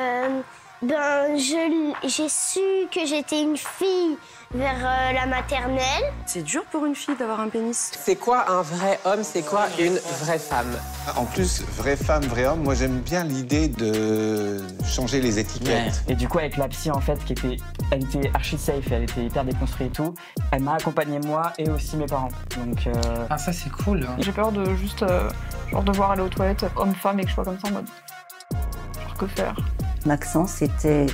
Euh, ben, j'ai su que j'étais une fille vers euh, la maternelle. C'est dur pour une fille d'avoir un pénis. C'est quoi un vrai homme C'est quoi une vraie femme En plus, vraie femme, vrai homme, moi j'aime bien l'idée de changer les étiquettes. Et du coup, avec la psy en fait, qui était, elle était archi safe, elle était hyper déconstruite et tout, elle m'a accompagné moi et aussi mes parents. Donc euh, ah ça c'est cool. J'ai peur de juste genre devoir aller aux toilettes homme-femme et que je sois comme ça en mode genre que faire Maxence était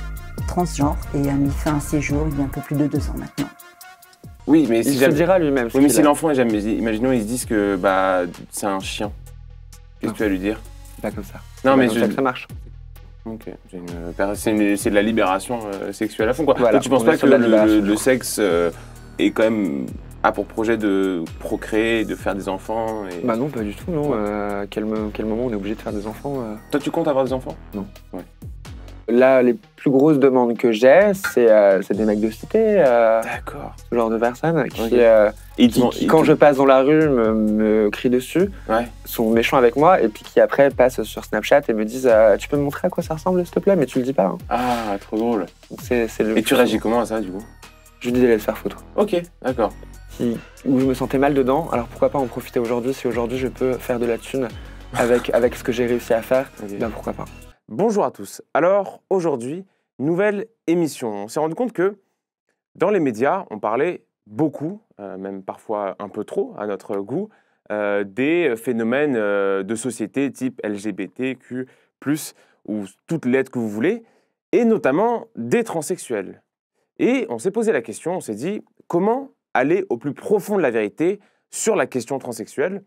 transgenre et a mis fin à ses jours il y a un peu plus de deux ans maintenant. Oui, mais il si se dira lui-même. si l'enfant est jamais, imaginons, ils se disent que bah c'est un chien. Qu'est-ce que tu vas lui dire Pas comme ça. Non, mais ça marche. Ok, c'est de la libération euh, sexuelle à fond quoi. Donc, tu penses pas que le, sexe euh, est quand même a pour projet de procréer, de faire des enfants et... Bah non, pas du tout, non. Euh, quel, quel, moment on est obligé de faire des enfants Toi, tu comptes avoir des enfants Non. Là, les plus grosses demandes que j'ai, c'est euh, des mecs de cité. Euh, d'accord. Ce genre de personnes qui, euh, quand je passe dans la rue, me, crient dessus, sont méchants avec moi, et puis qui après passent sur Snapchat et me disent Tu peux me montrer à quoi ça ressemble, s'il te plaît Mais tu le dis pas. Hein. Ah, trop drôle. Et tu réagis comment à ça, du coup Je dis d'aller se faire foutre. Ok, d'accord. Si, où je me sentais mal dedans, alors pourquoi pas en profiter aujourd'hui Si aujourd'hui je peux faire de la thune avec, avec ce que j'ai réussi à faire, ben pourquoi pas Bonjour à tous. Alors aujourd'hui, nouvelle émission. On s'est rendu compte que dans les médias, on parlait beaucoup, euh, même parfois un peu trop à notre goût, euh, des phénomènes euh, de société type LGBTQ, ou toute lettres que vous voulez, et notamment des transsexuels. Et on s'est posé la question, on s'est dit comment aller au plus profond de la vérité sur la question transsexuelle.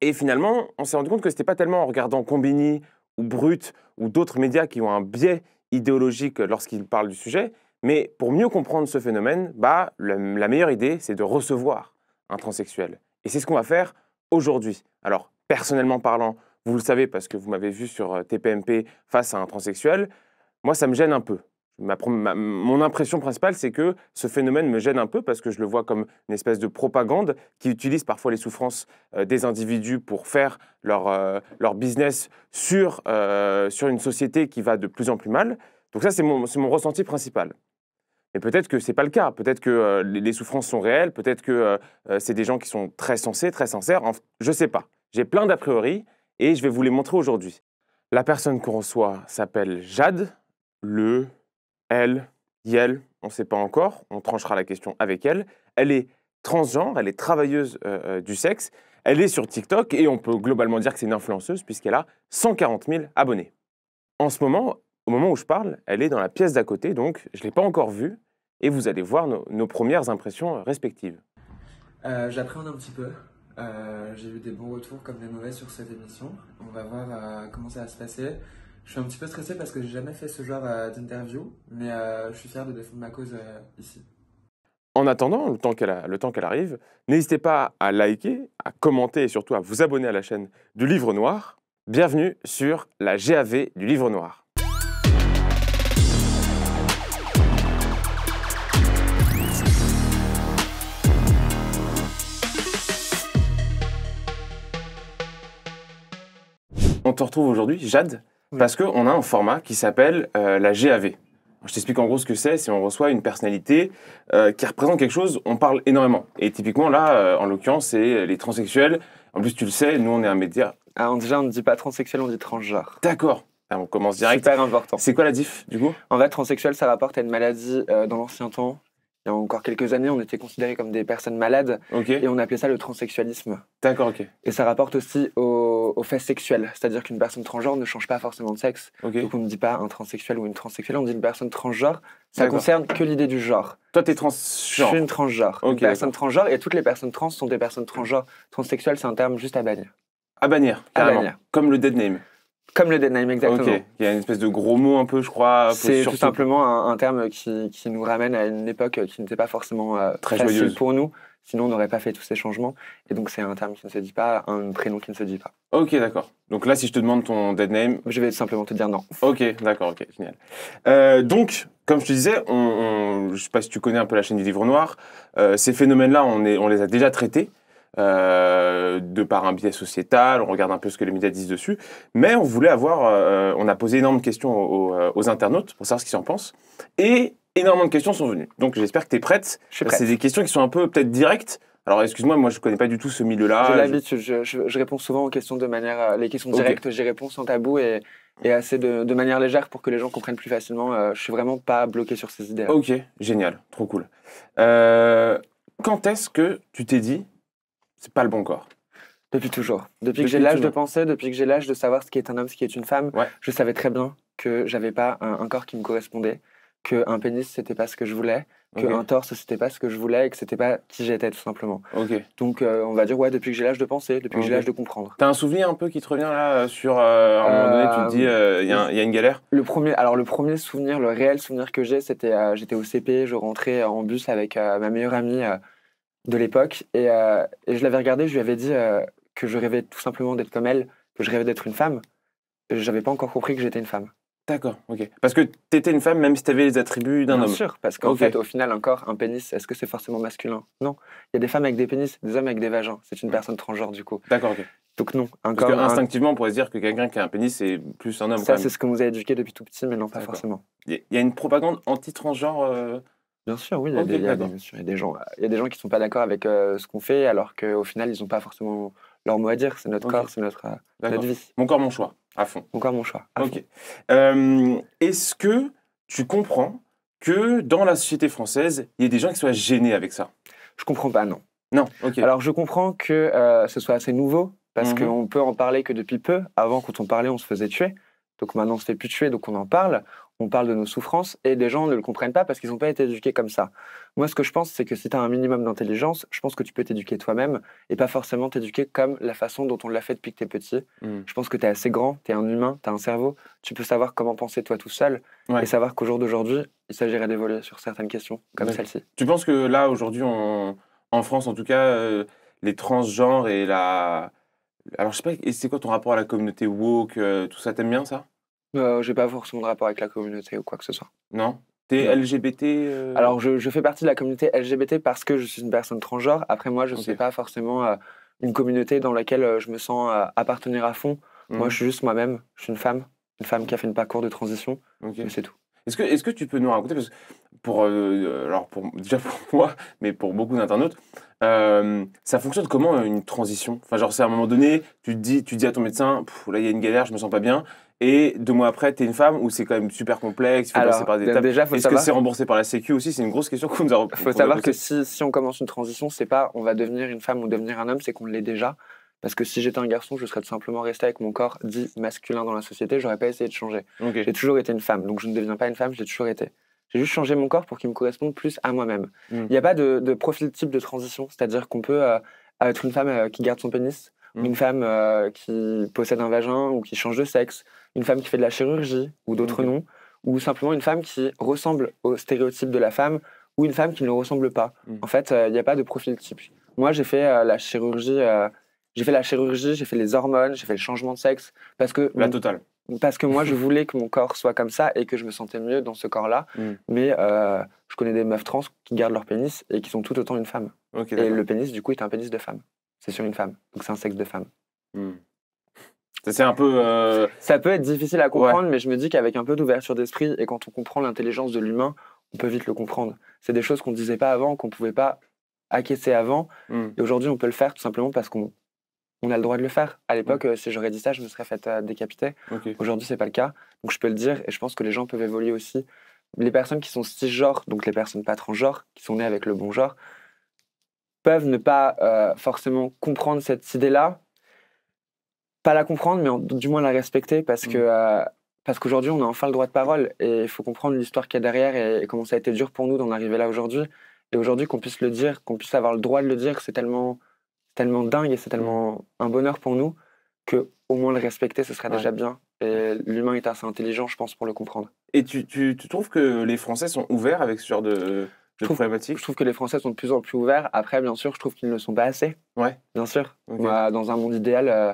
Et finalement, on s'est rendu compte que ce n'était pas tellement en regardant Combini ou Brut ou d'autres médias qui ont un biais idéologique lorsqu'ils parlent du sujet. Mais pour mieux comprendre ce phénomène, bah, la meilleure idée, c'est de recevoir un transsexuel. Et c'est ce qu'on va faire aujourd'hui. Alors, personnellement parlant, vous le savez parce que vous m'avez vu sur euh, TPMP face à un transsexuel, moi, ça me gêne un peu. Ma, mon impression principale, c'est que ce phénomène me gêne un peu parce que je le vois comme une espèce de propagande qui utilise parfois les souffrances euh, des individus pour faire leur, euh, leur business sur, euh, sur une société qui va de plus en plus mal. Donc ça, c'est mon, mon ressenti principal. Mais peut-être que ce n'est pas le cas. Peut-être que les, souffrances sont réelles. Peut-être que c'est des gens qui sont très sensés, très sincères. je ne sais pas. J'ai plein d'a priori et je vais vous les montrer aujourd'hui. La personne qu'on reçoit s'appelle Jade. Le elle, Yel, on ne sait pas encore, on tranchera la question avec elle. Elle est transgenre, elle est travailleuse euh, euh, du sexe, elle est sur TikTok et on peut globalement dire que c'est une influenceuse puisqu'elle a 140 000 abonnés. En ce moment, au moment où je parle, elle est dans la pièce d'à côté, donc je ne l'ai pas encore vue et vous allez voir nos, premières impressions euh, respectives. J'appréhende un petit peu. J'ai eu des bons retours comme des mauvais sur cette émission. On va voir comment ça va se passer. Je suis un petit peu stressé parce que j'ai jamais fait ce genre euh, d'interview, mais euh, je suis fier de défendre ma cause euh, ici. En attendant, le temps qu'elle arrive, n'hésitez pas à liker, à commenter et surtout à vous abonner à la chaîne du Livre Noir. Bienvenue sur la GAV du Livre Noir. On te retrouve aujourd'hui, Jade, parce qu'on a un format qui s'appelle euh, la GAV. Je t'explique en gros ce que c'est, si on reçoit une personnalité euh, qui représente quelque chose, on parle énormément. Et typiquement là, euh, en l'occurrence, c'est les transsexuels. En plus, tu le sais, nous on est un média. Ah, déjà, on ne dit pas transsexuel, on dit transgenre. D'accord. Ah, on commence direct. Super important. C'est quoi la diff du coup En fait, transsexuel, ça rapporte à une maladie dans l'ancien temps il y a encore quelques années, on était considérés comme des personnes malades et on appelait ça le transsexualisme. D'accord, ok. Et ça rapporte aussi aux, faits sexuels, c'est-à-dire qu'une personne transgenre ne change pas forcément de sexe. Donc on ne dit pas un transsexuel ou une transsexuelle, on dit une personne transgenre. Ça concerne que l'idée du genre. Toi, t'es transgenre. Je suis une transgenre. une personne transgenre et toutes les personnes trans sont des personnes transgenres. Transsexuel, c'est un terme juste à bannir. À bannir, À Comme le dead name. Comme le deadname, exactement. Il y a une espèce de gros mot un peu, je crois. C'est tout simplement un, terme qui, qui, nous ramène à une époque qui n'était pas forcément euh, Très facile joyeuse. pour nous. Sinon, on n'aurait pas fait tous ces changements. Et donc, c'est un terme qui ne se dit pas, un prénom qui ne se dit pas. Ok, d'accord. Donc là, si je te demande ton dead name... Je vais simplement te dire non. Ok, d'accord, ok, génial. Euh, donc, comme je te disais, on, je ne sais pas si tu connais un peu la chaîne du Livre Noir. Euh, ces phénomènes-là, on, on, les a déjà traités. Euh, de par un biais sociétal, on regarde un peu ce que les médias disent dessus, mais on voulait avoir, euh, on a posé énormément de questions euh, aux, internautes pour savoir ce qu'ils en pensent, et énormément de questions sont venues. Donc j'espère que tu es prête. C'est des questions qui sont un peu peut-être directes, alors excuse-moi, moi je connais pas du tout ce milieu-là. je, réponds souvent aux questions de manière, les questions directes, j'y réponds sans tabou et, assez de, manière légère pour que les gens comprennent plus facilement. Je je suis vraiment pas bloqué sur ces idées. -là. Ok, génial, trop cool. quand est-ce que tu t'es dit, c'est pas le bon corps. Depuis toujours. Depuis, que j'ai l'âge de penser, depuis que j'ai l'âge de savoir ce qui est un homme, ce qui est une femme, je savais très bien que j'avais pas un, corps qui me correspondait, que un pénis c'était pas ce que je voulais, que un torse c'était pas ce que je voulais et que c'était pas qui j'étais tout simplement. Donc euh, on va dire ouais depuis que j'ai l'âge de penser, depuis que j'ai l'âge de comprendre. T'as un souvenir un peu qui te revient là euh, sur euh, à un moment donné tu te dis il y, y, a une galère. Le premier alors le premier souvenir, le réel souvenir que j'ai c'était j'étais au CP, je rentrais en bus avec ma meilleure amie de l'époque. Euh, et, je l'avais regardé, je lui avais dit euh, que je rêvais tout simplement d'être comme elle, que je rêvais d'être une femme. je n'avais pas encore compris que j'étais une femme. D'accord, ok. Parce que tu étais une femme même si tu avais les attributs d'un homme. Bien sûr, parce qu'en fait, au final, encore, un pénis, est-ce que c'est forcément masculin Non. Il y a des femmes avec des pénis, des hommes avec des vagins. C'est une personne transgenre, du coup. D'accord, ok. Donc non. encore instinctivement, on pourrait se dire que quelqu'un qui a un pénis, c'est plus un homme. Ça, c'est ce que vous avez éduqué depuis tout petit, mais non, pas forcément. Il y a une propagande anti-transgenre euh, Bien sûr, oui, il y, a des, gens, bah, il y des gens qui sont pas d'accord avec euh, ce qu'on fait, alors qu'au final, ils n'ont pas forcément leur mot à dire. C'est notre corps, c'est notre, euh, notre, vie. Mon corps, mon choix, à fond. Mon corps, mon choix. ok. Euh, est-ce que tu comprends que dans la société française, il y a des gens qui soient gênés avec ça Je comprends pas, non. Non, ok. Alors, je comprends que ce soit assez nouveau, parce mmh qu'on peut en parler que depuis peu. Avant, quand on parlait, on se faisait tuer. Donc maintenant, on se fait plus tuer, donc on en parle on parle de nos souffrances et des gens ne le comprennent pas parce qu'ils n'ont pas été éduqués comme ça. Moi, ce que je pense, c'est que si tu as un minimum d'intelligence, je pense que tu peux t'éduquer toi-même et pas forcément t'éduquer comme la façon dont on l'a fait depuis que tu petit. Mm. Je pense que tu es assez grand, tu es un humain, tu as un cerveau, tu peux savoir comment penser toi tout seul et savoir qu'au jour d'aujourd'hui, il s'agirait d'évoluer sur certaines questions comme celle-ci. Tu penses que là, aujourd'hui, en France, en tout cas, euh, les transgenres et la. Alors, je sais pas, c'est quoi ton rapport à la communauté woke, euh, tout ça, t'aimes bien ça euh, je vais pas forcément de rapport avec la communauté ou quoi que ce soit. Non T'es LGBT euh, Alors, je, fais partie de la communauté LGBT parce que je suis une personne transgenre. Après, moi, je ne suis pas forcément euh, une communauté dans laquelle je me sens appartenir à fond. Moi, mhm. je suis juste moi-même. Je suis une femme. Une femme qui a fait une parcours de transition. et c'est tout. Est-ce que, est-ce que tu peux nous raconter parce que pour, alors pour, déjà pour moi, mais pour beaucoup d'internautes, ça fonctionne comment une transition Enfin, genre, c'est à un moment donné, tu te dis, tu dis à ton médecin, là, il y a une galère, je me sens pas bien et deux mois après, tu es une femme ou c'est quand même super complexe. Faut passer par des ben étapes, Est-ce que c'est remboursé par la Sécu aussi C'est une grosse question qu'on nous a. Il faut savoir que si, si, on commence une transition, c'est pas on va devenir une femme ou devenir un homme, c'est qu'on l'est déjà. Parce que si j'étais un garçon, je serais tout simplement resté avec mon corps dit masculin dans la société, j'aurais pas essayé de changer. J'ai toujours été une femme, donc je ne deviens pas une femme, j'ai toujours été. J'ai juste changé mon corps pour qu'il me corresponde plus à moi-même. Hmm. Il n'y a pas de, de, profil type de transition, c'est-à-dire qu'on peut euh, être une femme euh, qui garde son pénis, une mm. femme euh, qui possède un vagin ou qui change de sexe, une femme qui fait de la chirurgie ou d'autres mm. noms, ou simplement une femme qui ressemble au stéréotype de la femme ou une femme qui ne ressemble pas. Mm. En fait, euh, il n'y a pas de profil type. Moi, j'ai fait, euh, la chirurgie, j'ai fait la chirurgie, j'ai fait les hormones, j'ai fait le changement de sexe parce que la totale. Parce que moi, je voulais que mon corps soit comme ça et que je me sentais mieux dans ce corps-là. Mais je connais des meufs trans qui gardent leur pénis et qui sont tout autant une femme. et le pénis, du coup, est un pénis de femme c'est sur une femme. Donc c'est un sexe de femme. Hmm. C'est un peu. Euh, ça peut être difficile à comprendre, mais je me dis qu'avec un peu d'ouverture d'esprit et quand on comprend l'intelligence de l'humain, on peut vite le comprendre. C'est des choses qu'on ne disait pas avant, qu'on ne pouvait pas acquiescer avant. Hmm. Et aujourd'hui, on peut le faire tout simplement parce qu'on on a le droit de le faire. À l'époque, hmm. euh, si j'aurais dit ça, je me serais fait euh, décapiter. Aujourd'hui, Aujourd'hui, c'est pas le cas. Donc je peux le dire et je pense que les gens peuvent évoluer aussi. Les personnes qui sont cisgenres, donc les personnes pas transgenres, qui sont nées avec le bon genre, peuvent ne pas euh, forcément comprendre cette idée-là, pas la comprendre, mais du moins la respecter, parce mmh. que euh, parce qu'aujourd'hui, on a enfin le droit de parole, et il faut comprendre l'histoire qu'il y a derrière et, comment ça a été dur pour nous d'en arriver là aujourd'hui. Et aujourd'hui, qu'on puisse le dire, qu'on puisse avoir le droit de le dire, c'est tellement, tellement dingue et c'est tellement mmh. un bonheur pour nous que au moins le respecter, ce serait déjà bien. Et l'humain est assez intelligent, je pense, pour le comprendre. Et tu, tu, tu trouves que les Français sont ouverts avec ce genre de je trouve, Je trouve que les Français sont de plus en plus ouverts. Après, bien sûr, je trouve qu'ils ne le sont pas assez. Ouais. Bien sûr. Moi, bah, dans un monde idéal. Euh,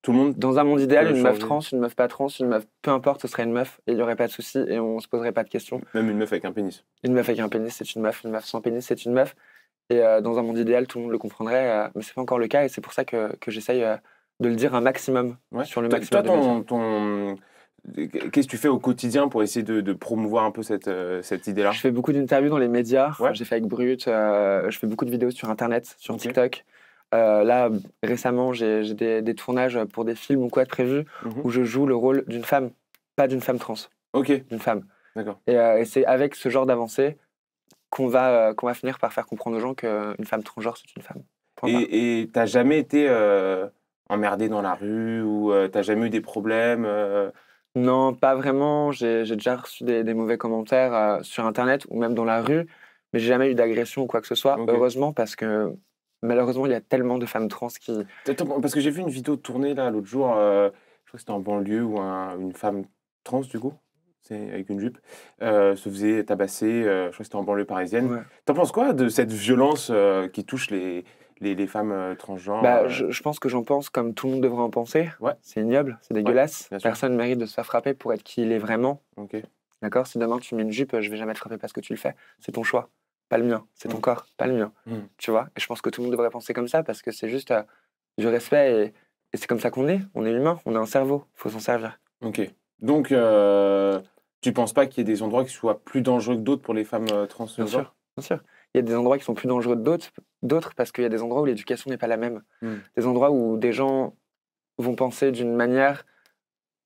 tout le monde dans un monde idéal, une meuf trans, une meuf pas trans, une meuf, peu importe, ce serait une meuf et il n'y aurait pas de souci et on se poserait pas de questions. Même une meuf avec un pénis. Une meuf avec un pénis, c'est une meuf. Une meuf sans pénis, c'est une meuf. Et euh, dans un monde idéal, tout le monde le comprendrait, Mais euh, mais c'est pas encore le cas et c'est pour ça que, j'essaye de le dire un maximum ouais. sur le maximum. Toi, ton, Qu'est-ce que tu fais au quotidien pour essayer de, promouvoir un peu cette, euh, idée-là Je fais beaucoup d'interviews dans les médias. J'ai fait avec Brut. Euh, je fais beaucoup de vidéos sur Internet, sur TikTok. Euh, là, récemment, j'ai des, tournages pour des films ou quoi de prévu mhm. où je joue le rôle d'une femme, pas d'une femme trans. Ok. D'une femme. D'accord. Et, et c'est avec ce genre d'avancée qu'on va, qu'on va finir par faire comprendre aux gens qu'une femme transgenre, c'est une femme. Et t'as jamais été emmerdé dans la rue ou t'as jamais eu des problèmes non, pas vraiment. J'ai déjà reçu des, mauvais commentaires euh, sur Internet ou même dans la rue, mais j'ai jamais eu d'agression ou quoi que ce soit. Heureusement, parce que malheureusement, il y a tellement de femmes trans qui. parce que j'ai vu une vidéo tournée là l'autre jour, euh, je crois que c'était en banlieue, où une femme trans, du coup, avec une jupe, euh, se faisait tabasser, je crois que c'était en banlieue parisienne. T'en penses quoi de cette violence qui touche les, les, femmes euh, transgenres bah, euh, je, pense que j'en pense comme tout le monde devrait en penser. Ouais. C'est ignoble, c'est dégueulasse. Personne ne mérite de se faire frapper pour être qui il est vraiment. Okay. D'accord Si demain tu mets une jupe, euh, je vais jamais te frapper parce que tu le fais. C'est ton choix, pas le mien. C'est ton mm. corps, pas le mien. Mm. Tu vois Et je pense que tout le monde devrait penser comme ça parce que c'est juste du respect et, c'est comme ça qu'on est. On est humain, on a un cerveau, faut s'en servir. Ok. Donc, euh, tu penses pas qu'il y ait des endroits qui soient plus dangereux que d'autres pour les femmes transgenres bien sûr il y a des endroits qui sont plus dangereux d'autres, d'autres parce qu'il y a des endroits où l'éducation n'est pas la même. Hmm. Des endroits où des gens vont penser d'une manière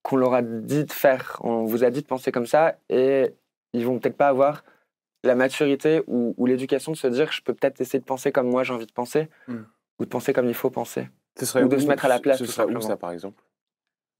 qu'on leur a dit de faire. On vous a dit de penser comme ça et ils vont peut-être pas avoir la maturité ou, l'éducation de se dire je peux peut-être essayer de penser comme moi j'ai envie de penser hmm. ou de penser comme il faut penser. Ce serait ou de se mettre à la place. Ce ça par exemple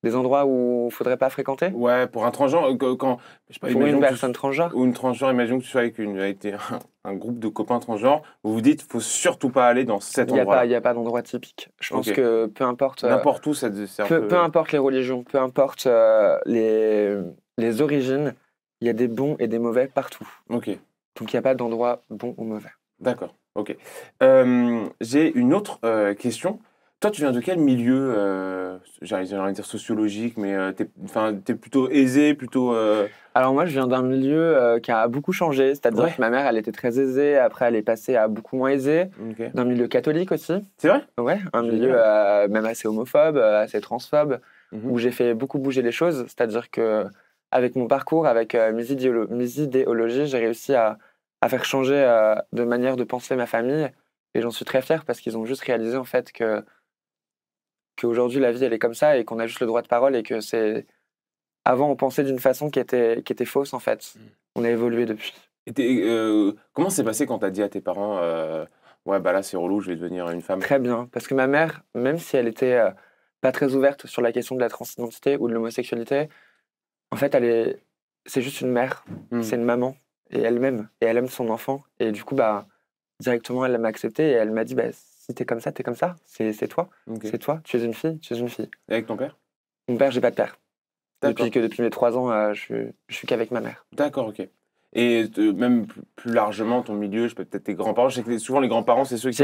des endroits où il faudrait pas fréquenter Ouais, pour un transgenre, euh, quand. Je pour une personne transgenre Ou une transgenre, Imagine que tu sois avec, une, un, un, groupe de copains transgenres, vous vous dites, faut surtout pas aller dans cet endroit. Il n'y a pas d'endroit typique. Je pense que peu importe. Euh, N'importe où, ça peu, peu... peu, importe les religions, peu importe euh, les, les origines, il y a des bons et des mauvais partout. Ok. Donc il n'y a pas d'endroit bon ou mauvais. D'accord, ok. J'ai une autre question toi, tu viens de quel milieu, j'ai euh, j'allais envie dire sociologique, mais euh, tu es, plutôt aisé, plutôt... Euh Alors moi, je viens d'un milieu qui a beaucoup changé, c'est-à-dire que ma mère, elle était très aisée, après elle est passée à beaucoup moins aisée, d'un milieu catholique aussi. C'est vrai Ouais, un milieu même assez homophobe, assez transphobe, mhm. où j'ai fait beaucoup bouger les choses, c'est-à-dire que avec mon parcours, avec mes, idéologies, j'ai réussi à, à, faire changer de manière de penser ma famille, et j'en suis très fier parce qu'ils ont juste réalisé en fait que aujourd'hui, la vie elle est comme ça et qu'on a juste le droit de parole et que c'est avant on pensait d'une façon qui était qui était fausse en fait. Mm. On a évolué depuis. Et euh, comment c'est passé quand tu as dit à tes parents euh, ouais bah là c'est relou, je vais devenir une femme Très bien parce que ma mère même si elle était euh, pas très ouverte sur la question de la transidentité ou de l'homosexualité, en fait elle est c'est juste une mère, mm. c'est une maman et elle m'aime et elle aime son enfant et du coup bah directement elle m'a accepté et elle m'a dit bah t'es comme ça, t'es comme ça. C'est toi. C'est toi. Tu es une fille, tu es une fille. Et avec ton père Mon père, j'ai pas de père. Depuis que depuis mes trois ans, euh, je, je suis qu'avec ma mère. D'accord, ok. Et euh, même plus largement, ton milieu, je peux peut-être tes grands-parents. Je sais que souvent les grands-parents, c'est ceux qui.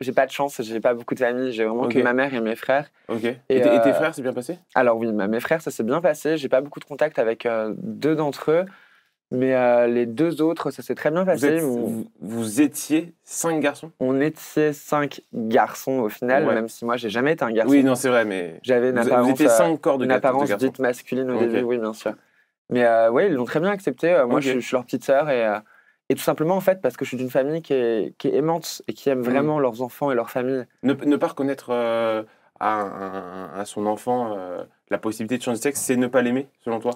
J'ai pas de chance, j'ai pas beaucoup de famille. J'ai vraiment que ma mère et mes frères. Ok. Et, tes euh, frères, c'est bien passé Alors oui, mes frères, ça s'est bien passé. J'ai pas beaucoup de contact avec deux d'entre eux. Mais euh, les deux autres, ça s'est très bien passé. Vous, étiez cinq garçons On était cinq garçons au final, même si moi, j'ai jamais été un garçon. Oui, non, c'est vrai, mais. J'avais une apparence, étiez cinq euh, corps de une apparence dite masculine au début, oui, bien sûr. Mais euh, oui, ils l'ont très bien accepté. Moi, je, suis leur petite sœur et, tout simplement, en fait, parce que je suis d'une famille qui est, aimante et qui aime mhm. vraiment leurs enfants et leur famille. Ne, pas reconnaître à, son enfant la possibilité de changer de sexe, c'est ne pas l'aimer, selon toi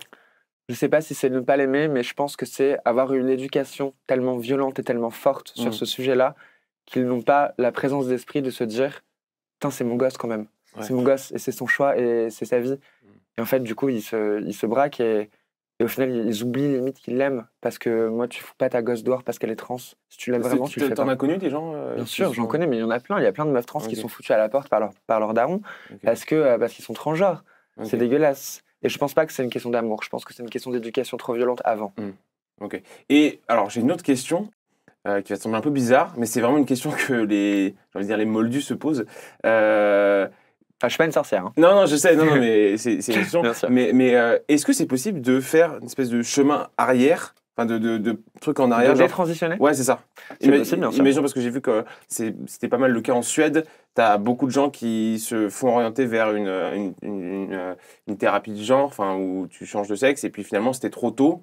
je ne sais pas si c'est ne pas l'aimer, mais je pense que c'est avoir une éducation tellement violente et tellement forte sur mm. ce sujet-là qu'ils n'ont pas la présence d'esprit de se dire Putain, c'est mon gosse quand même. C'est mon gosse et c'est son choix et c'est sa vie. Mm. Et en fait, du coup, ils se, se braquent et, au final, ils oublient limite qu'ils l'aiment parce que moi, tu ne fous pas ta gosse dehors parce qu'elle est trans. Si tu l'aimes vraiment, tu le T'en as connu des gens euh, Bien sûr, j'en connais, mais il y en a plein. Il y a plein de meufs trans qui sont foutues à la porte par leur, par leur daron parce qu'ils euh, parce qu'ils sont transgenres. C'est dégueulasse. Et je pense pas que c'est une question d'amour. Je pense que c'est une question d'éducation trop violente avant. Hmm. Ok. Et alors, j'ai une autre question euh, qui va sembler un peu bizarre, mais c'est vraiment une question que les, dire, les moldus se posent. Euh... Enfin, je suis pas une sorcière. Hein. Non, non, je sais, non, non mais c'est une question. mais, mais euh, est-ce que c'est possible de faire une espèce de chemin arrière Enfin, de, de, trucs en arrière. détransitionner Ouais, c'est ça. C'est bien, parce que j'ai vu que c'était pas mal le cas en Suède. Tu as beaucoup de gens qui se font orienter vers une, euh, une, thérapie de genre, enfin, où tu changes de sexe, et puis finalement, c'était trop tôt.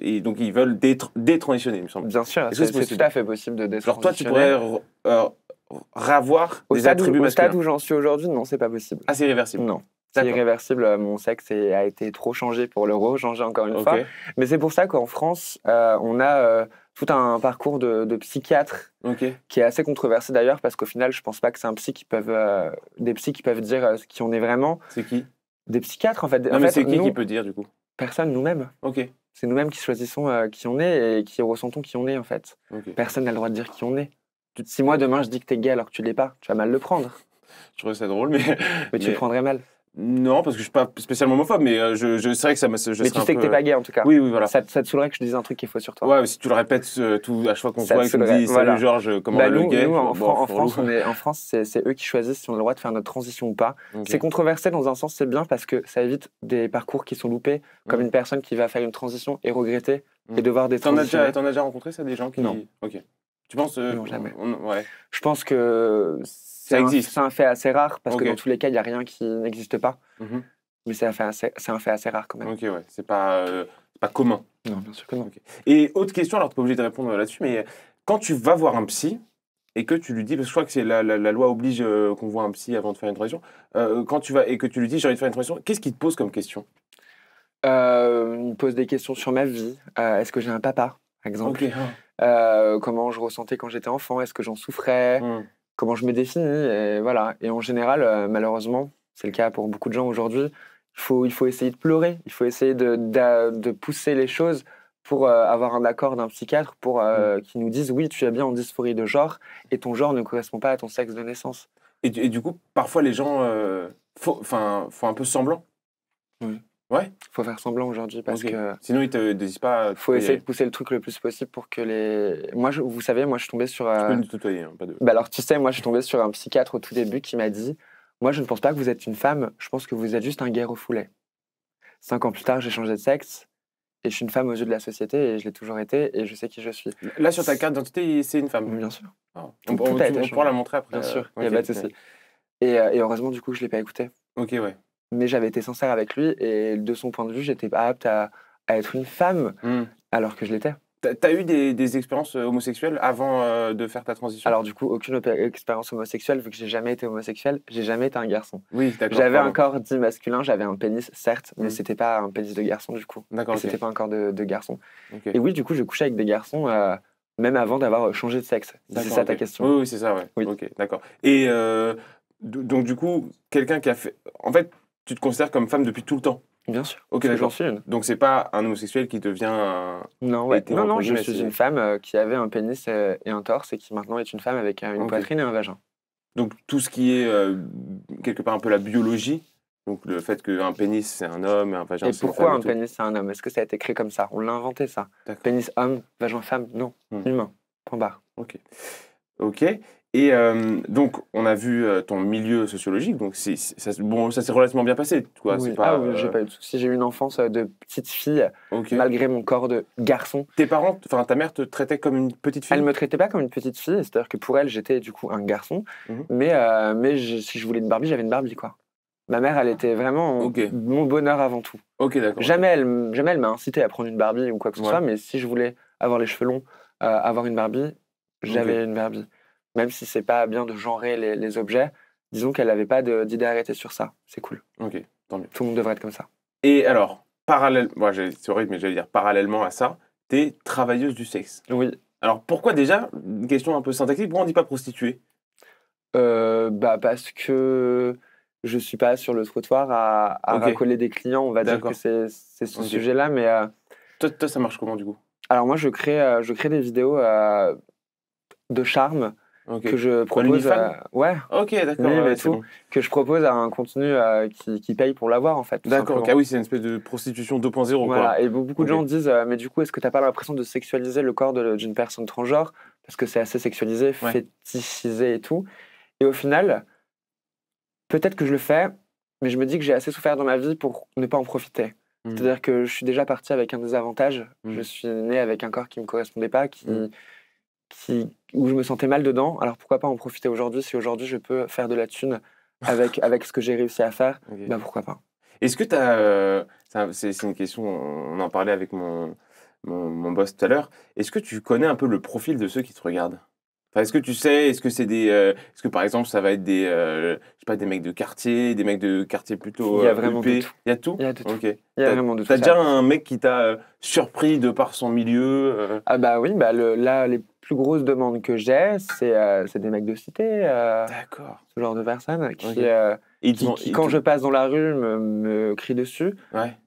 Et donc, ils veulent détransitionner, il me semble. Bien sûr, c'est tout à fait possible de détransitionner. Alors, toi, tu pourrais euh, ravoir des attributs masculins. Au stade où j'en suis aujourd'hui, non, c'est pas possible. Ah, c'est réversible Non. C'est irréversible. Euh, mon sexe a été trop changé pour l'euro, changé encore une fois. Mais c'est pour ça qu'en France, euh, on a euh, tout un parcours de, de psychiatre qui est assez controversé d'ailleurs, parce qu'au final, je pense pas que c'est un psy qui peuvent, des psys qui peuvent dire qui on est vraiment. C'est qui Des psychiatres en fait. Non, mais c'est qui qui peut dire du coup Personne, nous-mêmes. Ok. C'est nous-mêmes qui choisissons qui on est et qui ressentons qui on est en fait. Personne n'a le droit de dire qui on est. Si moi demain je dis que t'es gay alors que tu l'es pas, tu vas mal le prendre. Je trouve ça drôle, mais. Mais tu le prendrais mal. Non, parce que je ne suis pas spécialement homophobe, mais euh, je, c'est vrai que ça me. mais tu sais que que t'es pas gay en tout cas. Oui, oui, voilà. Ça, te saoulerait que je dise un truc qui est faux sur toi. Ouais, si tu le répètes euh, tout, à chaque fois qu'on se voit, tu dis Salut Georges, euh, comment bah, nous, le gay nous, en, France, c'est eux qui choisissent si on a le droit de faire notre transition ou pas. C'est controversé dans un sens, c'est bien parce que ça évite des parcours qui sont loupés, comme mm. une personne qui va faire une transition et regretter et mm. devoir des T'en as, as déjà rencontré ça, des gens qui. Non. Ok. Tu penses. non, jamais. ouais. Je pense que ça existe. C'est un fait assez rare parce que dans tous les cas, il n'y a rien qui n'existe pas. Mhm. Mais c'est un, fait assez rare quand même. Ok, ouais. C'est pas, euh, pas commun. Non, bien sûr que non. Et autre question, alors tu n'es pas obligé de répondre euh, là-dessus, mais euh, quand tu vas voir un psy et que tu lui dis, parce que je crois que c'est la, loi oblige qu'on voit un psy avant de faire une transition, quand tu vas et que tu lui dis j'ai envie de faire une transition, qu'est-ce qu'il te pose comme question Il pose des questions sur ma vie. Est-ce que j'ai un papa, par exemple ah. comment je ressentais quand j'étais enfant, est-ce que j'en souffrais, hmm comment je me définis. Et voilà. Et en général, euh, malheureusement, c'est le cas pour beaucoup de gens aujourd'hui. Il faut, il faut essayer de pleurer, il faut essayer de, pousser les choses pour euh, avoir un accord d'un psychiatre pour euh, mm. qui nous dise oui, tu as bien en dysphorie de genre et ton genre ne correspond pas à ton sexe de naissance. Et, du coup, parfois les gens font, un peu semblant. Oui. Ouais. Faut faire semblant aujourd'hui parce que. Sinon, ils te disent pas. Faut essayer de pousser le truc le plus possible pour que les. Moi, je, vous savez, moi, je suis tombé sur. Tu peux nous hein, pas de. Bah alors, tu sais, moi, je suis tombé sur un psychiatre au tout début qui m'a dit Moi, je ne pense pas que vous êtes une femme, je pense que vous êtes juste un guerre au foulet. Cinq ans plus tard, j'ai changé de sexe et je suis une femme aux yeux de la société et je l'ai toujours été et je sais qui je suis. Là, sur ta carte d'identité, c'est une femme. Bien sûr. Ah. On, on, pourra la montrer après. Bien euh, sûr, euh, Et, heureusement, du coup, je ne l'ai pas écouté. Ok, ouais mais j'avais été sincère avec lui et de son point de vue, j'étais pas apte à, être une femme hmm. alors que je l'étais. T'as eu des, expériences euh, homosexuelles avant euh, de faire ta transition Alors du coup, aucune expérience homosexuelle vu que j'ai jamais été homosexuel, j'ai jamais été un garçon. Oui, d'accord. J'avais un corps dit masculin, j'avais un pénis certes, mais ce hmm. c'était pas un pénis de garçon du coup. D'accord. C'était pas un corps de, garçon. Et oui, du coup, je couchais avec des garçons. Euh, même avant d'avoir changé de sexe. C'est ça ta question. Oui, c'est ça, oui. Ok, d'accord. Et donc du coup, quelqu'un qui a fait, en fait, tu te considères comme femme depuis tout le temps Bien sûr. Ok, d'accord. Donc c'est pas un homosexuel qui devient euh, Non, non, non, je suis une femme euh, qui avait un pénis euh, et un torse et qui maintenant est une femme avec une poitrine et un vagin. Donc tout ce qui est quelque part un peu la biologie, donc le fait qu'un pénis c'est un homme et un vagin c'est une Pourquoi un pénis c'est un homme Est-ce que ça a été créé comme ça On l'a inventé ça. Pénis homme, vagin femme, non, hmm. humain. Point barre. Ok. Ok. Et euh, donc, on a vu euh, ton milieu sociologique, donc ça, bon, ça s'est relativement bien passé. Toi, oui. Pas, ah j'ai euh, pas eu de soucis. J'ai eu une enfance de petite fille, malgré mon corps de garçon. Tes parents, enfin ta mère te traitait comme une petite fille Elle me traitait pas comme une petite fille, c'est-à-dire que pour elle, j'étais du coup un garçon. Mmh. Mais, mais si je voulais une Barbie, j'avais une Barbie, quoi. Ma mère, elle était vraiment mon bonheur avant tout. Ok, Jamais elle, jamais elle m'a incité à prendre une Barbie ou quoi que ce soit, mais si je voulais avoir les cheveux longs, avoir une Barbie, j'avais une Barbie même si c'est pas bien de genrer les, objets, disons qu'elle n'avait pas d'idée arrêtée sur ça. C'est cool. Ok, Tout le monde devrait être comme ça. Et alors, parallèle, moi c'est horrible, mais j'allais dire parallèlement à ça, tu es travailleuse du sexe. Oui. Alors pourquoi déjà, une question un peu syntaxique, pourquoi on dit pas prostituée euh, bah parce que je suis pas sur le trottoir à, à racoler des clients, on va dire que c'est ce sujet-là, mais... Euh toi, ça marche comment du coup Alors moi, je crée, euh, je crée des vidéos de charme que je propose. À... Ouais. Ok, d'accord. Que je propose à un contenu euh, Qui... paye pour l'avoir en fait. D'accord. ah oui, c'est une espèce de prostitution 2.0. Voilà. Et beaucoup de gens disent, euh, mais du coup, est-ce que t'as pas l'impression de sexualiser le corps d'une personne transgenre parce que c'est assez sexualisé, fétichisé et tout. Et au final, peut-être que je le fais, mais je me dis que j'ai assez souffert dans ma vie pour ne pas en profiter. Hmm. C'est-à-dire que je suis déjà parti avec un désavantage. Je hmm. suis né avec un corps qui ne me correspondait pas, qui, hmm où je me sentais mal dedans. Alors pourquoi pas en profiter aujourd'hui Si aujourd'hui je peux faire de la thune avec, avec ce que j'ai réussi à faire, bah, pourquoi pas. Est-ce que tu as. Euh, c'est une question, on en parlait avec mon, mon, mon boss tout à l'heure. Est-ce que tu connais un peu le profil de ceux qui te regardent est-ce que tu sais, est-ce que c'est des, euh, est-ce que par exemple ça va être des, euh, je sais pas, des mecs de quartier, des mecs de quartier plutôt. Il y a euh, vraiment de tout. Il y a tout. Il y a vraiment de tout. T'as déjà un mec qui t'a surpris de par son milieu. Ah bah oui, bah là les plus grosses demandes que j'ai, c'est des mecs de cité. D'accord. Ce genre de personnes qui. quand je passe dans la rue, me, crie crient dessus,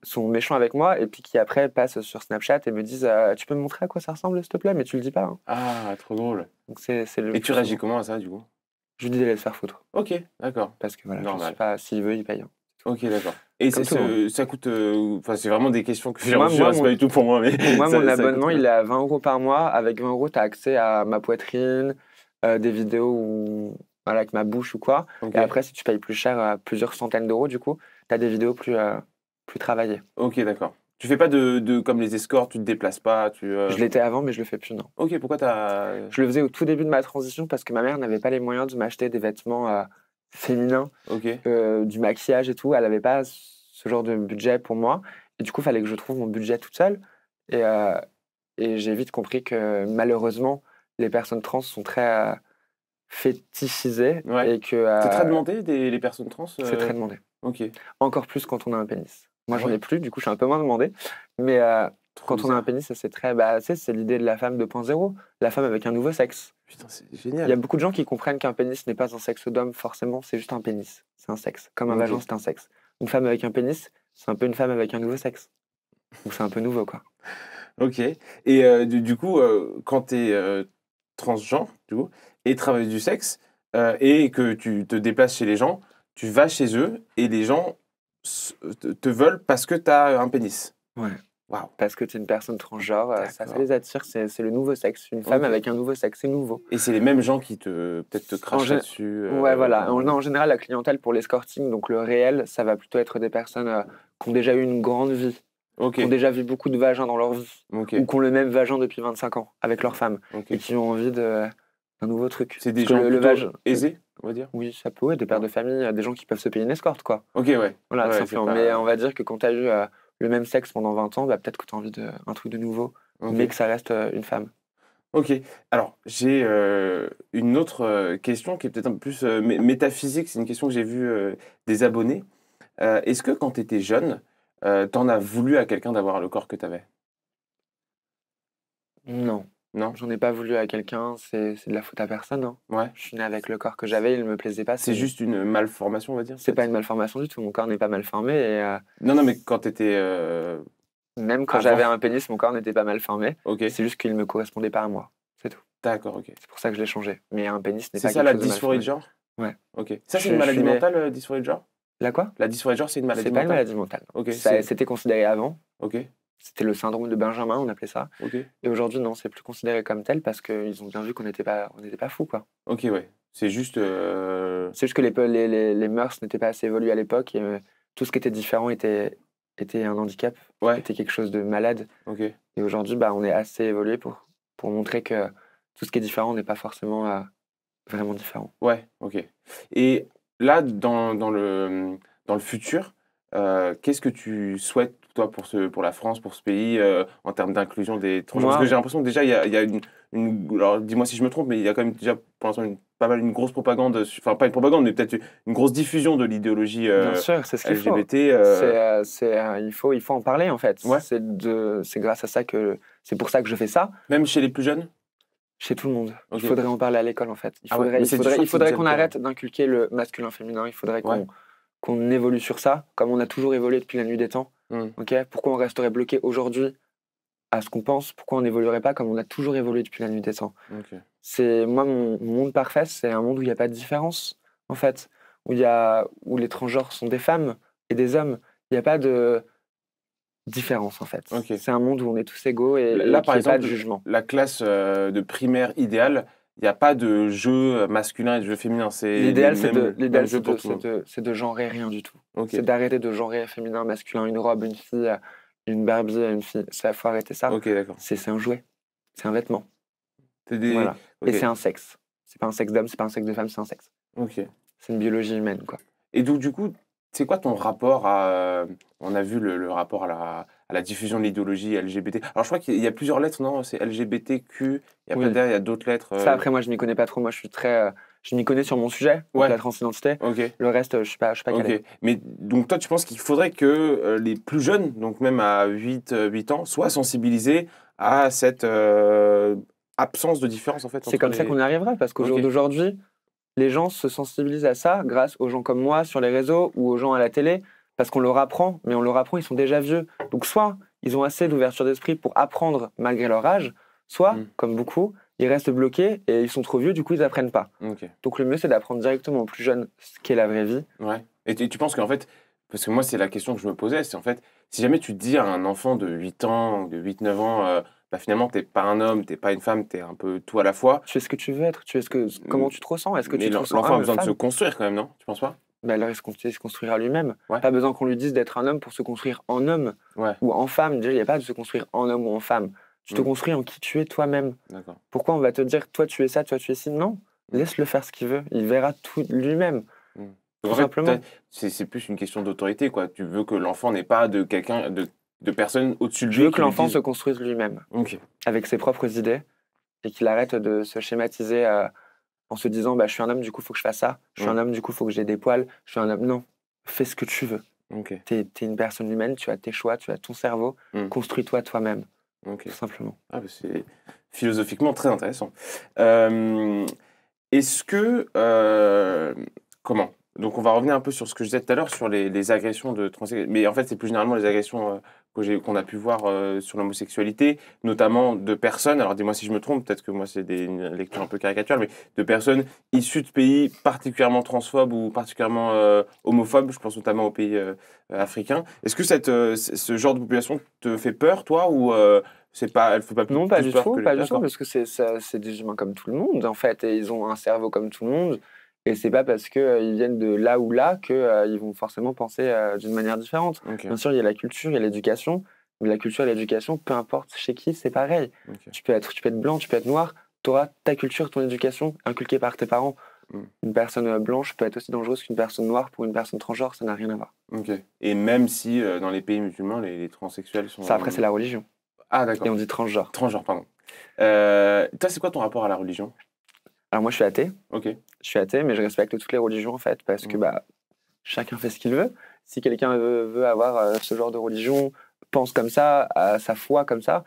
sont méchants avec moi, et puis qui après passent sur Snapchat et me disent Tu peux me montrer à quoi ça ressemble, s'il te plaît Mais tu le dis pas. Hein. Ah, trop drôle. Et tu réagis comment à ça, du coup Je lui dis d'aller se faire foutre. Ok, d'accord. Parce que voilà, Normal. sais pas, s'il veut, il paye. Hein. Ok, d'accord. Et hein. ça, coûte. Euh, enfin, c'est vraiment des questions que j'ai reçues, c'est pas du tout pour moi. moi, mon abonnement, il est à 20 euros par mois. Avec 20 euros, tu as accès à ma poitrine, euh, des vidéos où, voilà, avec ma bouche ou quoi. Et après, si tu payes plus cher, à plusieurs centaines d'euros, du coup, tu as des vidéos plus, euh, plus travaillées. Ok, d'accord. Tu fais pas de, de, comme les escorts, tu te déplaces pas, tu. Euh. Je l'étais avant, mais je le fais plus non. Ok, pourquoi as... Je le faisais au tout début de ma transition parce que ma mère n'avait pas les moyens de m'acheter des vêtements euh, féminins, euh, du maquillage et tout. Elle n'avait pas ce genre de budget pour moi. Et du coup, il fallait que je trouve mon budget toute seule. Et, et j'ai vite compris que malheureusement, les personnes trans sont très fétichisées et que. C'est très demandé des, les personnes trans. C'est très demandé. Ok. Encore plus quand on a un pénis. Moi, j'en ai plus, du coup, je suis un peu moins demandé. Mais euh, quand on a un pénis, c'est très. Bah, c'est l'idée de la femme 2.0, la femme avec un nouveau sexe. Putain, c'est génial. Il y a beaucoup de gens qui comprennent qu'un pénis n'est pas un sexe d'homme, forcément, c'est juste un pénis. C'est un sexe. Comme un vagin, c'est un sexe. Une femme avec un pénis, c'est un peu une femme avec un nouveau sexe. Donc, c'est un peu nouveau, quoi. ok. Et euh, du, coup, euh, quand tu es transgenre, du et travailles du sexe, et que tu te déplaces chez les gens, tu vas chez eux et les gens te veulent parce que tu as euh, un pénis. Ouais. Wow. Parce que tu es une personne transgenre, euh, ça, les attire, c'est le nouveau sexe. Une femme avec un nouveau sexe, c'est nouveau. Et c'est les mêmes gens qui te peut-être te crachent dessus. Euh, ouais, voilà. En, en, général, la clientèle pour l'escorting, donc le réel, ça va plutôt être des personnes qui ont déjà eu une grande vie, qui ont déjà vu beaucoup de vagins dans leur vie, ou qui ont le même vagin depuis 25 ans avec leur femme, et qui ont envie d'un nouveau truc. C'est des gens le, vagin, aisé dire Oui, ça peut, être des pères de famille, euh, des gens qui peuvent se payer une escorte, quoi. Ok, ouais. Voilà, Mais on va dire que quand tu as eu euh, le même sexe pendant 20 ans, bah, peut-être que tu as envie d'un truc de nouveau, mais que ça reste euh, une femme. Ok. Alors, j'ai une autre question qui est peut-être un peu plus métaphysique. C'est une question que j'ai vue des abonnés. Est-ce que quand tu étais jeune, t'en as voulu à quelqu'un d'avoir le corps que tu avais Non. Non, j'en ai pas voulu à quelqu'un, c'est de la faute à personne. Hein. Ouais. Je suis né avec le corps que j'avais, il ne me plaisait pas. C'est juste une malformation, on va dire. C'est pas une malformation du tout, mon corps n'est pas mal formé. Euh, non, non, mais quand t'étais. étais... Euh, Même quand j'avais un pénis, mon corps n'était pas mal formé. C'est juste qu'il ne me correspondait pas à moi. C'est tout. D'accord, ok. C'est pour ça que je l'ai changé. Mais un pénis n'est pas. C'est ça la dysphorie de genre Ouais. Ok. Ça, c'est une maladie mentale, la euh, dysphorie de genre La quoi La dysphorie de genre, c'est une maladie mentale. C'est pas une maladie mentale. Ok. C'était considéré avant. Ok. C'était le syndrome de Benjamin, on appelait ça. Et aujourd'hui, non, c'est plus considéré comme tel parce qu'ils ont bien vu qu'on n'était pas, on pas fous. Quoi. Ok, ouais. C'est juste. Euh, c'est juste que les, les, les, mœurs n'étaient pas assez évoluées à l'époque et euh, tout ce qui était différent était, était un handicap, était quelque chose de malade. Et aujourd'hui, bah, on est assez évolué pour, pour montrer que tout ce qui est différent n'est pas forcément euh, vraiment différent. Ouais, ok. Et là, dans, le, dans le futur, qu'est-ce que tu souhaites pour, ce, pour la France, pour ce pays, euh, en termes d'inclusion des transgenres Parce que j'ai l'impression que déjà, il y a, une, alors dis-moi si je me trompe, mais il y a quand même déjà pour l'instant pas mal une grosse propagande, enfin pas une propagande, mais peut-être une grosse diffusion de l'idéologie euh, c'est ce LGBT. Euh. C'est, il, faut, il faut en parler en fait. C'est, de, c'est grâce à ça que, c'est pour ça que je fais ça. Même chez les plus jeunes chez tout le monde. Il faudrait en parler à l'école, en fait. Il ah faudrait, faudrait, qu'on arrête d'inculquer le masculin-féminin. Il faudrait qu'on qu'on évolue sur ça, comme on a toujours évolué depuis la nuit des temps. Hmm. pourquoi on resterait bloqué aujourd'hui à ce qu'on pense Pourquoi on n'évoluerait pas comme on a toujours évolué depuis la nuit des temps C'est moi mon, monde parfait, c'est un monde où il n'y a pas de différence en fait, où y a où les transgenres sont des femmes et des hommes. Il n'y a pas de différence en fait. C'est un monde où on est tous égaux et là, n'y par pas de jugement. La classe euh, de primaire idéale, il n'y a pas de jeu masculin et de jeu féminin. l'idéal, c'est de, c'est de, de, de, genrer rien du tout. C'est d'arrêter de genrer féminin, masculin, une robe, une fille, une Barbie, une fille. Il faut arrêter ça. C'est, un jouet, c'est un vêtement. Et c'est un sexe. C'est pas un sexe d'homme, c'est pas un sexe de femme, c'est un sexe. Ok. C'est une biologie humaine, quoi. Et donc, du coup, c'est quoi ton rapport à On a vu le rapport à la à la diffusion de l'idéologie LGBT. Alors je crois qu'il y a plusieurs lettres, non C'est LGBTQ, il y a, il y a d'autres lettres. Euh, ça après moi je m'y connais pas trop, moi je suis très... Euh, je m'y connais sur mon sujet, la transidentité. Le reste, euh, je ne suis pas calé. Mais donc toi, tu penses qu'il faudrait que les plus jeunes, donc même à 8, 8 ans, soient sensibilisés à cette absence de différence en fait. C'est comme ça qu'on y arrivera, parce qu'au jour d'aujourd'hui, les gens se sensibilisent à ça grâce aux gens comme moi sur les réseaux ou aux gens à la télé parce qu'on leur apprend, mais on leur apprend, ils sont déjà vieux. Donc soit ils ont assez d'ouverture d'esprit pour apprendre malgré leur âge, soit, mm. comme beaucoup, ils restent bloqués et ils sont trop vieux, du coup ils n'apprennent pas. Donc le mieux c'est d'apprendre directement aux plus jeunes ce qu'est la vraie vie. Ouais. Et tu, penses qu'en fait, parce que moi c'est la question que je me posais, c'est en fait, si jamais tu dis à un enfant de 8 ans, de 8-9 ans, finalement euh, bah finalement, t'es pas un homme, t'es pas une femme, tu es un peu tout à la fois. Tu es ce que tu veux être, tu es ce que, comment tu te ressens. Est-ce que tu te ressens L'enfant a besoin de se construire quand même, non Tu penses pas bah, alors il se, construira, lui-même. Pas besoin qu'on lui dise d'être un homme pour se construire en homme ou en femme. Déjà, il n'y a pas de se construire en homme ou en femme. Tu te mm. construis en qui tu es toi-même. Pourquoi on va te dire, toi tu es ça, toi tu es ci Non, mm. laisse-le faire ce qu'il veut. Il verra tout lui-même. Mm. C'est plus une question d'autorité, quoi. Tu veux que l'enfant n'ait pas de quelqu'un, de, de personne au-dessus de lui. Tu veux que l'enfant se construise lui-même. Avec ses propres idées et qu'il arrête de se schématiser. à euh, en se disant bah, je suis un homme, du coup, il faut que je fasse ça. Je suis un homme, du coup, il faut que j'ai des poils. Je suis un homme. Non, fais ce que tu veux. Okay. Tu es, une personne humaine, tu as tes choix, tu as ton cerveau. Hmm. Construis-toi toi-même. Okay. Tout simplement. Ah, bah, c'est philosophiquement très intéressant. Euh, est-ce que. Euh, comment donc on va revenir un peu sur ce que je disais tout à l'heure sur les, agressions de transsexuels. Mais en fait, c'est plus généralement les agressions euh, qu'on a pu voir euh, sur l'homosexualité, notamment de personnes, alors dis-moi si je me trompe, peut-être que moi c'est des lecture un peu caricaturales, mais de personnes issues de pays particulièrement transphobes ou particulièrement euh, homophobes, je pense notamment aux pays euh, africains. Est-ce que cette, ce genre de population te fait peur, toi, ou c'est pas, elle fait pas plus Non, pas du tout, pas du tout, parce que c'est des humains comme tout le monde, en fait, et ils ont un cerveau comme tout le monde. Et c'est pas parce qu'ils euh, ils viennent de là ou là qu'ils euh, ils vont forcément penser euh, d'une manière différente. Bien sûr, il y a la culture, il y a l'éducation. Mais la culture et l'éducation, peu importe chez qui, c'est pareil. Tu, peux être, tu peux être blanc, tu peux être noir. Tu auras ta culture, ton éducation inculquée par tes parents. Hmm. Une personne blanche peut être aussi dangereuse qu'une personne noire pour une personne transgenre, ça n'a rien à voir. Et même si dans les pays musulmans, les, transsexuels sont. Ça, après, c'est la religion. Ah, d'accord. Et on dit transgenre. Transgenre, pardon. toi, c'est quoi ton rapport à la religion alors moi, je suis athée. Ok. Je suis athée, mais je respecte toutes les religions en fait, parce que bah, chacun fait ce qu'il veut. Si quelqu'un veut, avoir euh, ce genre de religion, pense comme ça, à sa foi comme ça,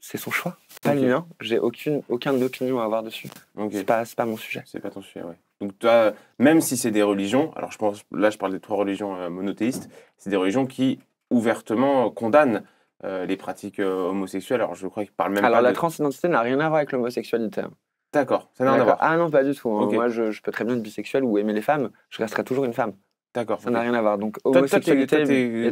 c'est son choix, pas lui le mien. J'ai aucune, aucune opinion à avoir dessus. ce C'est pas, pas mon sujet. C'est pas ton sujet, ouais. Donc, toi, même si c'est des religions, alors je pense, là, je parle des trois religions euh, monothéistes, c'est des religions qui ouvertement condamnent euh, les pratiques homosexuelles. Alors, je crois qu'ils parlent même alors, la transidentité n'a rien à voir avec l'homosexualité. Hein. D'accord, ça n'a rien à voir. Ah non, pas du tout. Hein. Moi, je, peux très bien être bisexuel ou aimer les femmes. Je resterai toujours une femme. D'accord. Ça n'a rien à voir. Donc, homosexualité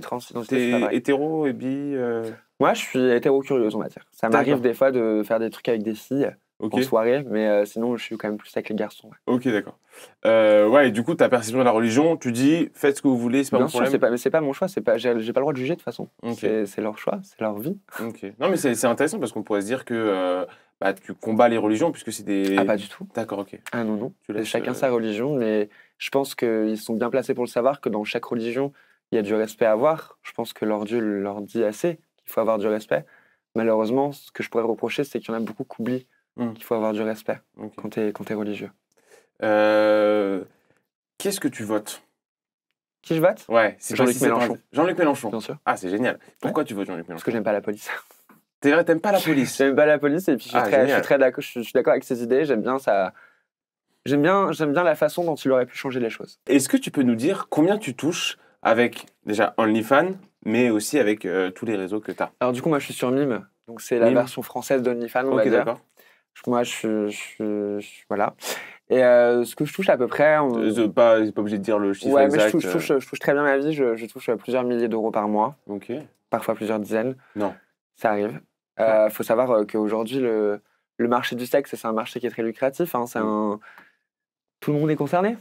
toi, T'es hétéro et bi euh Moi, je suis hétéro curieuse, on va Ça m'arrive des fois de faire des trucs avec des filles en soirée, mais euh, sinon, je suis quand même plus avec les garçons. Ok, d'accord. Euh, ouais, et du coup, ta perception de la religion, tu dis, faites ce que vous voulez, c'est pas mon choix problème. c'est pas, mon choix, j'ai pas le droit de juger de toute façon. C'est leur choix, c'est leur vie. Ok. Non, mais c'est intéressant parce qu'on pourrait se dire que. Euh, bah, tu combats les religions puisque c'est des. Ah, pas du tout. D'accord, ok. Ah non, non. Chacun sa religion, mais je pense qu'ils sont bien placés pour le savoir que dans chaque religion, il y a du respect à avoir. Je pense que leur Dieu leur dit assez qu'il faut avoir du respect. Malheureusement, ce que je pourrais reprocher, c'est qu'il y en a beaucoup qui il mm. qu'il faut avoir du respect quand t'es religieux. Euh, qu'est-ce que tu votes Qui je vote Ouais, c'est Jean-Luc Mélenchon. Jean-Luc Mélenchon. Bien sûr. Ah, c'est génial. Pourquoi tu votes Jean-Luc Mélenchon Parce que j'aime pas la police. t'es vrai, t'aimes pas la police. J'aime pas la police et puis je suis ah, très, d'accord. avec ses idées. J'aime bien ça. J'aime bien, j'aime bien la façon dont il aurait pu changer les choses. Est-ce que tu peux nous dire combien tu touches avec déjà OnlyFans, mais aussi avec euh, tous les réseaux que tu as Alors du coup, moi je suis sur Mime, donc c'est la version française d'OnlyFans, on d'accord moi, je, je, voilà. Et euh, ce que je touche à peu près. On... Euh, euh, pas, pas obligé de dire le chiffre exact. Mais je, touche, je, très bien ma vie. Je, je touche plusieurs milliers d'euros par mois. Ok. Parfois plusieurs dizaines. Non. Ça arrive. Il faut savoir qu'aujourd'hui, le, le, marché du sexe, c'est un marché qui est très lucratif. Hein. c'est mm. un... Tout le monde est concerné.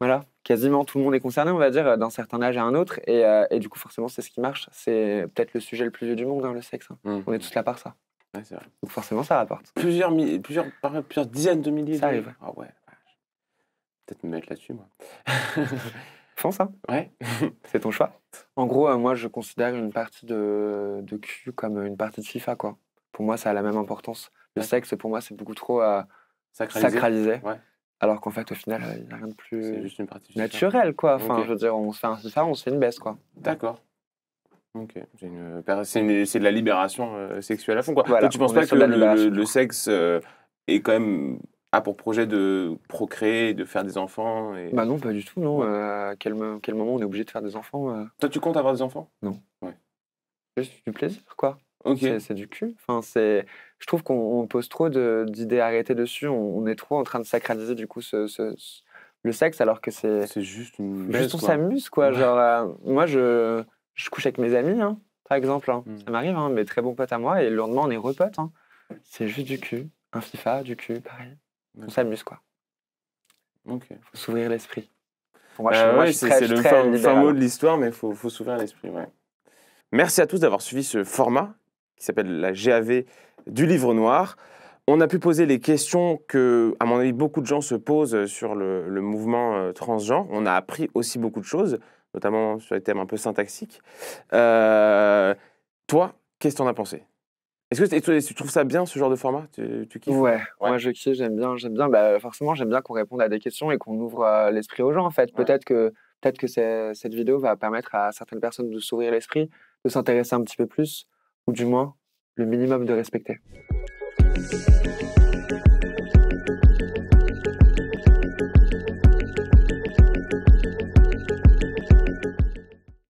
Voilà. Quasiment tout le monde est concerné, on va dire, d'un certain âge à un autre. Et, et du coup, forcément, c'est ce qui marche. C'est peut-être le sujet le plus vieux du monde, hein, le sexe. Hein. Mm. On est tous là par ça. Donc forcément, ça rapporte. Plusieurs, plusieurs, plusieurs dizaines de milliers Ça arrive. Ah ouais. Peut-être me mettre là-dessus, moi. Fonce, hein. ouais. c'est ton choix. En gros, euh, moi, je considère une partie de, de Q comme euh, une partie de FIFA, quoi. Pour moi, ça a la même importance. Le sexe, pour moi, c'est beaucoup trop à Sacralisé. Ouais. Alors qu'en fait, au final, euh, il n'y a rien de plus une partie. naturel, quoi. Enfin, je veux dire, on se fait un FIFA, on se fait une baisse, quoi. D'accord. Ok, c'est, une... de la libération euh, sexuelle à fond. Quoi. tu penses pas que le, sexe euh, est quand même a pour projet de procréer, de faire des enfants et... Bah non, pas du tout, non. Euh, à quel, moment on est obligé de faire des enfants Toi, tu comptes avoir des enfants Non. Ouais. Juste du plaisir, quoi. C'est du cul. Enfin, c'est. Je trouve qu'on pose trop d'idées arrêtées dessus. On, est trop en train de sacraliser du coup le sexe alors que c'est. C'est juste une. juste on s'amuse quoi. Genre, moi je je couche avec mes amis, hein, par exemple. Hein. Hmm. Ça m'arrive, hein, mes très bons potes à moi, et le lendemain, on est repotes. Hein. C'est juste du cul, un FIFA, du cul, pareil. On s'amuse, quoi. Ok. faut s'ouvrir l'esprit. Moi, c'est le fin, mot de l'histoire, mais il faut, s'ouvrir l'esprit. Ouais. Merci à tous d'avoir suivi ce format qui s'appelle la GAV du livre noir. On a pu poser les questions que, à mon avis, beaucoup de gens se posent sur le, le mouvement euh, transgenre. On a appris aussi beaucoup de choses notamment sur les thèmes un peu syntaxiques. Euh, toi, qu'est-ce que t'en as pensé Est-ce que tu, trouves ça bien ce genre de format tu, kiffes ouais, moi je kiffe, j'aime bien, j'aime bien. Bah, forcément, j'aime bien qu'on réponde à des questions et qu'on ouvre euh, l'esprit aux gens en fait. Peut-être que peut-être que cette vidéo va permettre à certaines personnes de s'ouvrir l'esprit, de s'intéresser un petit peu plus, ou du moins le minimum de respecter.